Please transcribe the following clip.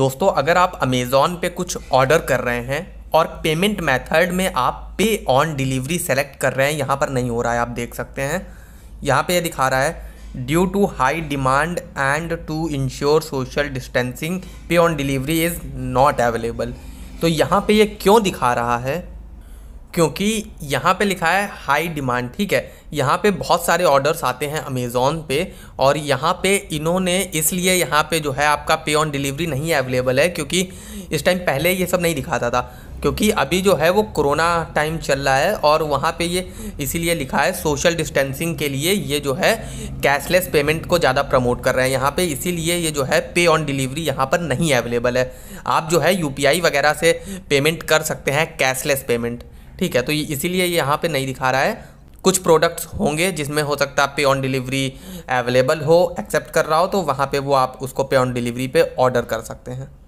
दोस्तों अगर आप अमेजोन पे कुछ ऑर्डर कर रहे हैं और पेमेंट मेथड में आप पे ऑन डिलीवरी सेलेक्ट कर रहे हैं यहाँ पर नहीं हो रहा है आप देख सकते हैं यहाँ पे ये यह दिखा रहा है due to high demand and to ensure social distancing pay on delivery is not available तो यहाँ पे ये यह क्यों दिखा रहा है क्योंकि यहाँ पे लिखा है हाई डिमांड ठीक है यहाँ पे बहुत सारे ऑर्डर्स आते हैं अमेज़ोन पे और यहाँ पे इन्होंने इसलिए यहाँ पे जो है आपका पे ऑन डिलीवरी नहीं अवेलेबल है क्योंकि इस टाइम पहले ये सब नहीं दिखाता था क्योंकि अभी जो है वो कोरोना टाइम चल रहा है और वहाँ पे ये इसीलिए लिखा है सोशल डिस्टेंसिंग के लिए ये जो है कैशलेस पेमेंट को ज़्यादा प्रमोट कर रहे हैं यहाँ पे इसीलिए ये जो है पे ऑन डिलीवरी यहाँ पर नहीं अवेलेबल है आप जो है यू वगैरह से पेमेंट कर सकते हैं कैशलेस पेमेंट ठीक है तो इसीलिए यहाँ पर नहीं दिखा रहा है कुछ प्रोडक्ट्स होंगे जिसमें हो सकता है पे ऑन डिलीवरी अवेलेबल हो एक्सेप्ट कर रहा हो तो वहाँ पे वो आप उसको पे ऑन डिलीवरी पे ऑर्डर कर सकते हैं